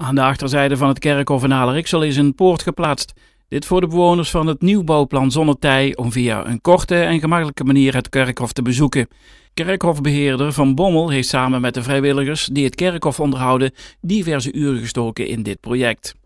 Aan de achterzijde van het kerkhof in Aleriksel is een poort geplaatst. Dit voor de bewoners van het nieuwbouwplan Zonnetij om via een korte en gemakkelijke manier het kerkhof te bezoeken. Kerkhofbeheerder Van Bommel heeft samen met de vrijwilligers die het kerkhof onderhouden diverse uren gestoken in dit project.